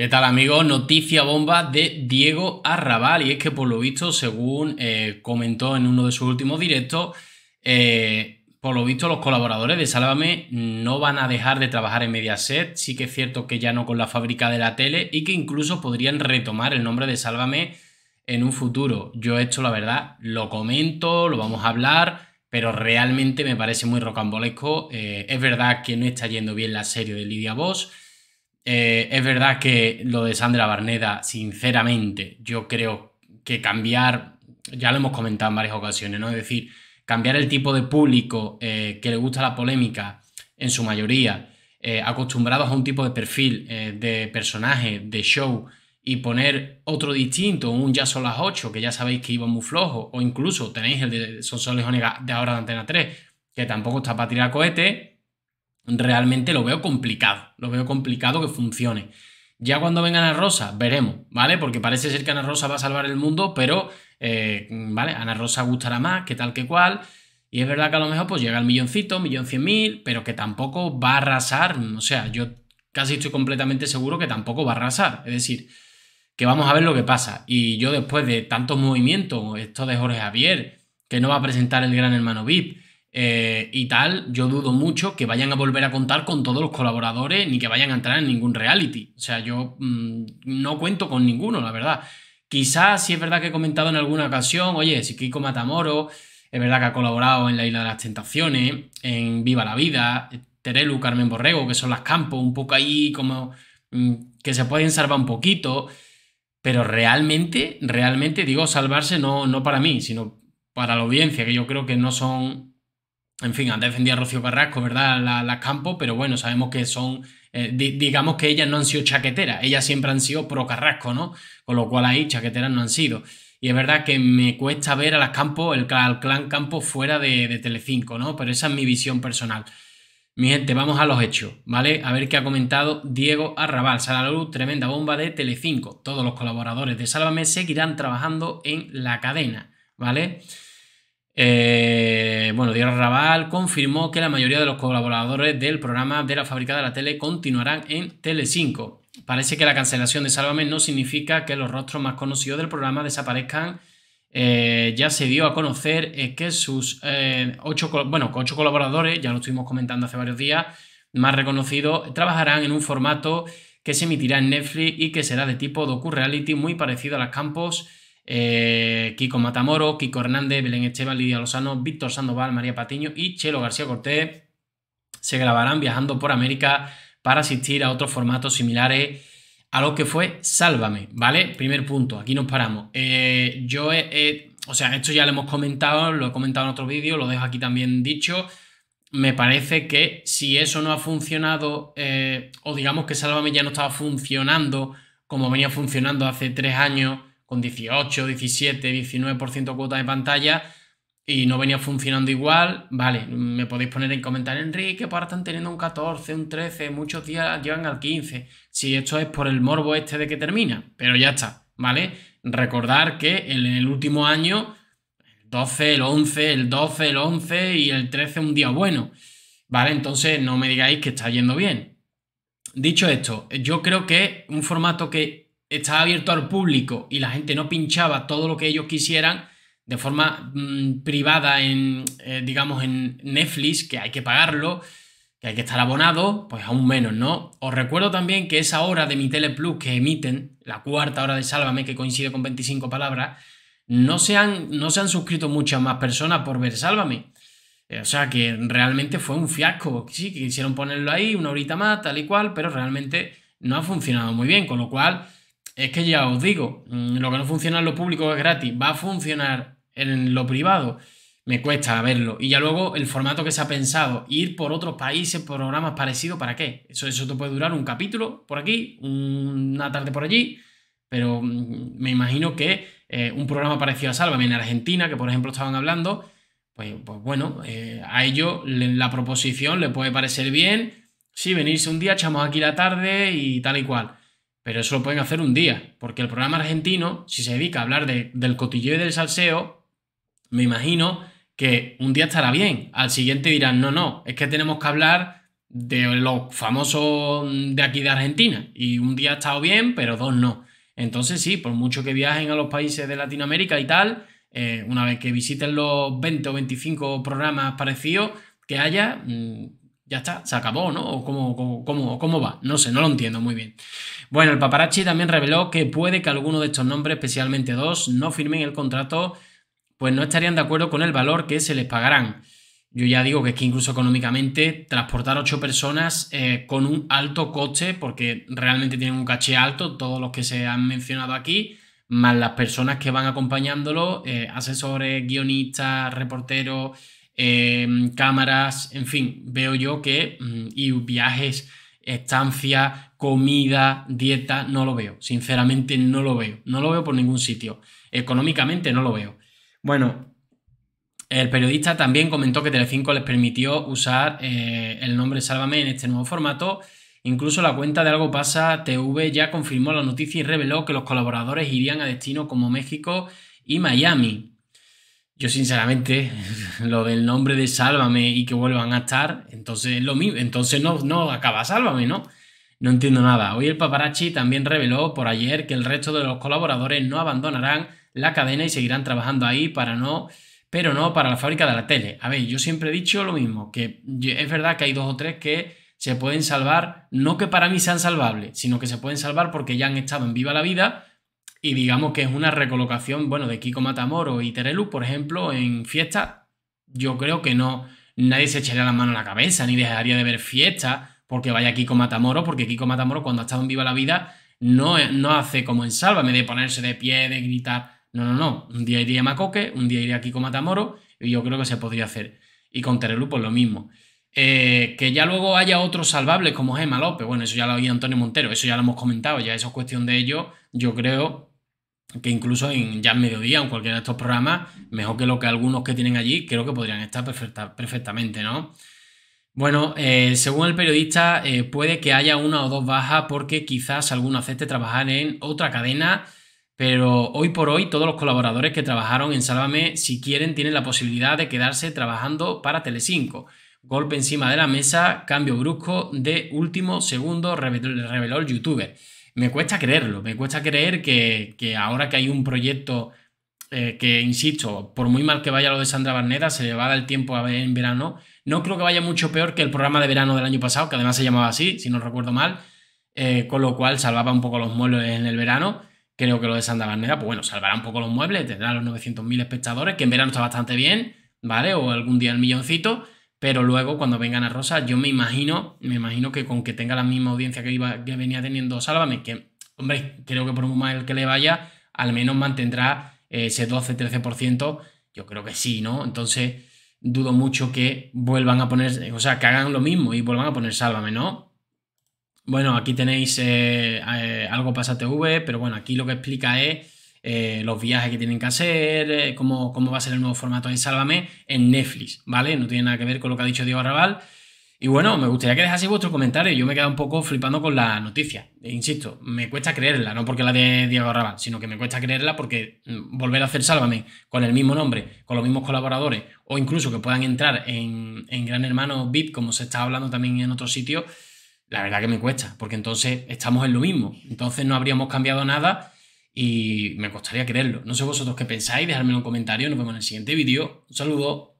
¿Qué tal amigos? Noticia bomba de Diego Arrabal y es que por lo visto, según eh, comentó en uno de sus últimos directos, eh, por lo visto los colaboradores de Sálvame no van a dejar de trabajar en Mediaset, sí que es cierto que ya no con la fábrica de la tele y que incluso podrían retomar el nombre de Sálvame en un futuro. Yo esto la verdad lo comento, lo vamos a hablar, pero realmente me parece muy rocambolesco. Eh, es verdad que no está yendo bien la serie de Lidia Bosch eh, es verdad que lo de Sandra Barneda, sinceramente, yo creo que cambiar, ya lo hemos comentado en varias ocasiones, ¿no? Es decir, cambiar el tipo de público eh, que le gusta la polémica, en su mayoría, eh, acostumbrados a un tipo de perfil, de personaje, de show, y poner otro distinto, un Ya son las 8, que ya sabéis que iba muy flojo, o incluso tenéis el de Sonsoles Onega de ahora de Antena 3, que tampoco está para tirar cohete realmente lo veo complicado, lo veo complicado que funcione. Ya cuando venga Ana Rosa, veremos, ¿vale? Porque parece ser que Ana Rosa va a salvar el mundo, pero, eh, ¿vale? Ana Rosa gustará más, que tal que cual. Y es verdad que a lo mejor pues llega al milloncito, millón cien mil, pero que tampoco va a arrasar. O sea, yo casi estoy completamente seguro que tampoco va a arrasar. Es decir, que vamos a ver lo que pasa. Y yo después de tantos movimientos, esto de Jorge Javier, que no va a presentar el Gran Hermano VIP, eh, y tal, yo dudo mucho que vayan a volver a contar con todos los colaboradores ni que vayan a entrar en ningún reality. O sea, yo mm, no cuento con ninguno, la verdad. Quizás si es verdad que he comentado en alguna ocasión, oye, si Kiko Matamoro, es verdad que ha colaborado en La Isla de las Tentaciones, en Viva la Vida, Terelu, Carmen Borrego, que son las campos, un poco ahí como mm, que se pueden salvar un poquito, pero realmente, realmente digo salvarse no, no para mí, sino para la audiencia, que yo creo que no son en fin, han defendido a Rocío Carrasco, ¿verdad? Las la pero bueno, sabemos que son, eh, digamos que ellas no han sido chaqueteras, ellas siempre han sido pro Carrasco, ¿no? Con lo cual ahí chaqueteras no han sido. Y es verdad que me cuesta ver a las Campos, el, al clan Campo fuera de, Telecinco, ¿no? Pero esa es mi visión personal. Mi gente, vamos a los hechos, ¿vale? A ver qué ha comentado Diego Arrabal. Sala la luz tremenda bomba de Telecinco. Todos los colaboradores de Sálvame seguirán trabajando en la cadena, ¿vale? vale eh, bueno, Diego Raval confirmó que la mayoría de los colaboradores del programa de la fábrica de la tele continuarán en Tele5. Parece que la cancelación de Sálvame no significa que los rostros más conocidos del programa desaparezcan. Eh, ya se dio a conocer eh, que sus ocho, bueno, ocho colaboradores, ya lo estuvimos comentando hace varios días, más reconocidos, trabajarán en un formato que se emitirá en Netflix y que será de tipo docu-reality muy parecido a las campos eh, Kiko Matamoro, Kiko Hernández, Belén Esteban, Lidia Lozano, Víctor Sandoval, María Patiño y Chelo García Cortés se grabarán viajando por América para asistir a otros formatos similares a lo que fue Sálvame, ¿vale? Primer punto, aquí nos paramos. Eh, yo, eh, o sea, esto ya lo hemos comentado, lo he comentado en otro vídeo, lo dejo aquí también dicho. Me parece que si eso no ha funcionado, o digamos que Sálvame ya no estaba funcionando como venía funcionando hace tres años, con 18, 17, 19% cuota de pantalla y no venía funcionando igual, vale, me podéis poner en comentario, Enrique, pues ahora están teniendo un 14, un 13, muchos días llevan al 15, si esto es por el morbo este de que termina, pero ya está, ¿vale? Recordar que en el último año, el 12, el 11, el 12, el 11 y el 13 un día bueno, ¿vale? Entonces no me digáis que está yendo bien. Dicho esto, yo creo que un formato que estaba abierto al público y la gente no pinchaba todo lo que ellos quisieran de forma mm, privada en, eh, digamos, en Netflix, que hay que pagarlo, que hay que estar abonado, pues aún menos, ¿no? Os recuerdo también que esa hora de mi Teleplus que emiten, la cuarta hora de Sálvame, que coincide con 25 palabras, no se han, no se han suscrito muchas más personas por ver Sálvame. Eh, o sea que realmente fue un fiasco. Sí, que quisieron ponerlo ahí una horita más, tal y cual, pero realmente no ha funcionado muy bien. Con lo cual, es que ya os digo, mm, lo que no funciona en lo público es gratis, va a funcionar en lo privado. Me cuesta verlo. Y ya luego el formato que se ha pensado, ir por otros países, programas parecidos, ¿para qué? Eso, eso te puede durar un capítulo por aquí, una tarde por allí, pero mm, me imagino que eh, un programa parecido a Sálvame en Argentina, que por ejemplo estaban hablando, pues, pues bueno, eh, a ello la proposición le puede parecer bien, sí, venirse un día, echamos aquí la tarde y tal y cual pero eso lo pueden hacer un día, porque el programa argentino, si se dedica a hablar del cotilleo y del salseo, me imagino que un día estará bien, al siguiente dirán, no, no, es que tenemos que hablar de los famosos de aquí de Argentina, y un día ha estado bien, pero dos no. Entonces sí, por mucho que viajen a los países de Latinoamérica y tal, eh, una vez que visiten los 20 o 25 programas parecidos que haya, mm, ya está, se acabó, ¿no? ¿O cómo, cómo, va? No sé, no lo entiendo muy bien. Bueno, el paparazzi también reveló que puede que alguno de estos nombres, especialmente dos, no firmen el contrato, pues no estarían de acuerdo con el valor que se les pagarán. Yo ya digo que es que incluso económicamente transportar ocho personas eh, con un alto coche porque realmente tienen un caché alto, todos los que se han mencionado aquí, más las personas que van acompañándolo, eh, asesores, guionistas, reporteros, Em, cámaras, en fin, veo yo que mm, y viajes, estancia, comida, dieta, no lo veo. Sinceramente no lo veo. No lo veo por ningún sitio. Económicamente no lo veo. Bueno, el periodista también comentó que Telecinco les permitió usar eh, el nombre Sálvame en este nuevo formato. Incluso la cuenta de Algo Pasa TV ya confirmó la noticia y reveló que los colaboradores irían a destinos como México y Miami. Yo, sinceramente, lo del nombre de Sálvame y que vuelvan a estar, entonces lo mismo, entonces no, no acaba Sálvame, ¿no? No entiendo nada. Hoy el paparazzi también reveló por ayer que el resto de los colaboradores no abandonarán la cadena y seguirán trabajando ahí para no, pero no para la fábrica de la tele. A ver, yo siempre he dicho lo mismo, que es verdad que hay dos o tres que se pueden salvar, no que para mí sean salvables, sino que se pueden salvar porque ya han estado en Viva la Vida y digamos que es una recolocación, bueno, de Kiko Matamoro y Terelu, por ejemplo, en fiesta, yo creo que no, nadie se echaría la mano a la cabeza, ni dejaría de ver fiesta porque vaya Kiko Matamoro, porque Kiko Matamoro cuando ha estado en Viva la Vida no, no hace como en Sálvame de ponerse de pie, de gritar, no, no, no, un día iría Macoque, un día iría Kiko Matamoro y yo creo que se podría hacer. Y con Terelu pues lo mismo. Eh, que ya luego haya otros salvables como Gemma López, bueno, eso ya lo oí Antonio Montero, eso ya lo hemos comentado, ya eso es cuestión de ello, yo creo que incluso en ya en mediodía en cualquiera de estos programas, mejor que lo que algunos que tienen allí, creo que podrían estar perfectamente, ¿no? Bueno, eh, según el periodista, eh, puede que haya una o dos bajas porque quizás alguno acepte trabajar en otra cadena, pero hoy por hoy todos los colaboradores que trabajaron en Sálvame, si quieren, tienen la posibilidad de quedarse trabajando para Telecinco. Golpe encima de la mesa, cambio brusco de último segundo, reveló el youtuber me cuesta creerlo, me cuesta creer que, ahora que hay un proyecto eh, que, insisto, por muy mal que vaya lo de Sandra Barneda, se le va a dar el tiempo a ver en verano. No creo que vaya mucho peor que el programa de verano del año pasado, que además se llamaba así, si no recuerdo mal, eh, con lo cual salvaba un poco los muebles en el verano. Creo que lo de Sandra Barneda, pues bueno, salvará un poco los muebles, tendrá los 900.000 espectadores, que en verano está bastante bien, ¿vale? O algún día el milloncito. Pero luego, cuando vengan a Rosa, yo me imagino, me imagino que con que tenga la misma audiencia que, iba, que venía teniendo Sálvame, que, hombre, creo que por un mal que le vaya, al menos mantendrá eh, ese 12-13%. Yo creo que sí, ¿no? Entonces, dudo mucho que vuelvan a poner, o sea, que hagan lo mismo y vuelvan a poner Sálvame, ¿no? Bueno, aquí tenéis eh, eh, algo pasa TV, pero bueno, aquí lo que explica es eh, los viajes que tienen que hacer, eh, cómo, va a ser el nuevo formato de Sálvame en Netflix, ¿vale? No tiene nada que ver con lo que ha dicho Diego Arrabal. Y bueno, me gustaría que dejaseis vuestro comentario. Yo me he quedado un poco flipando con la noticia. E insisto, me cuesta creerla, no porque la de Diego Arrabal, sino que me cuesta creerla porque mm, volver a hacer Sálvame con el mismo nombre, con los mismos colaboradores, o incluso que puedan entrar en, en Gran Hermano VIP, como se está hablando también en otros sitios, la verdad que me cuesta, porque entonces estamos en lo mismo. Entonces no habríamos cambiado nada y me costaría creerlo. No sé vosotros qué pensáis, dejadme en un comentario, nos vemos en el siguiente vídeo. Un saludo.